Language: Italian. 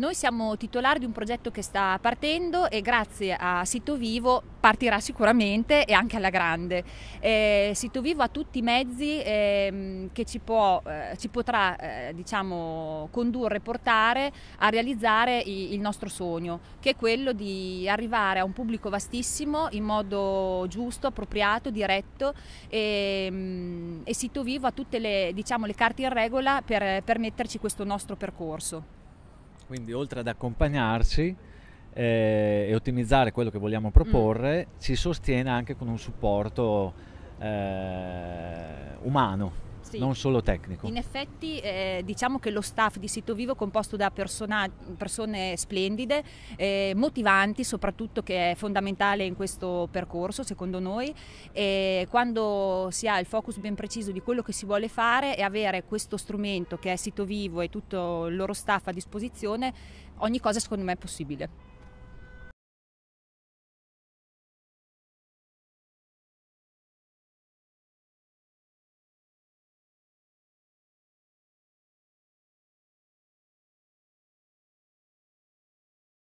Noi siamo titolari di un progetto che sta partendo e grazie a Sito Vivo partirà sicuramente e anche alla grande. Eh, Sito Vivo ha tutti i mezzi eh, che ci, può, eh, ci potrà eh, diciamo, condurre, portare a realizzare i, il nostro sogno, che è quello di arrivare a un pubblico vastissimo in modo giusto, appropriato, diretto e, ehm, e Sito Vivo ha tutte le, diciamo, le carte in regola per, permetterci questo nostro percorso. Quindi oltre ad accompagnarci eh, e ottimizzare quello che vogliamo proporre, mm. ci sostiene anche con un supporto eh, umano sì. non solo tecnico. In effetti eh, diciamo che lo staff di Sito Vivo è composto da persona, persone splendide, eh, motivanti soprattutto che è fondamentale in questo percorso secondo noi e quando si ha il focus ben preciso di quello che si vuole fare e avere questo strumento che è Sito Vivo e tutto il loro staff a disposizione ogni cosa secondo me è possibile.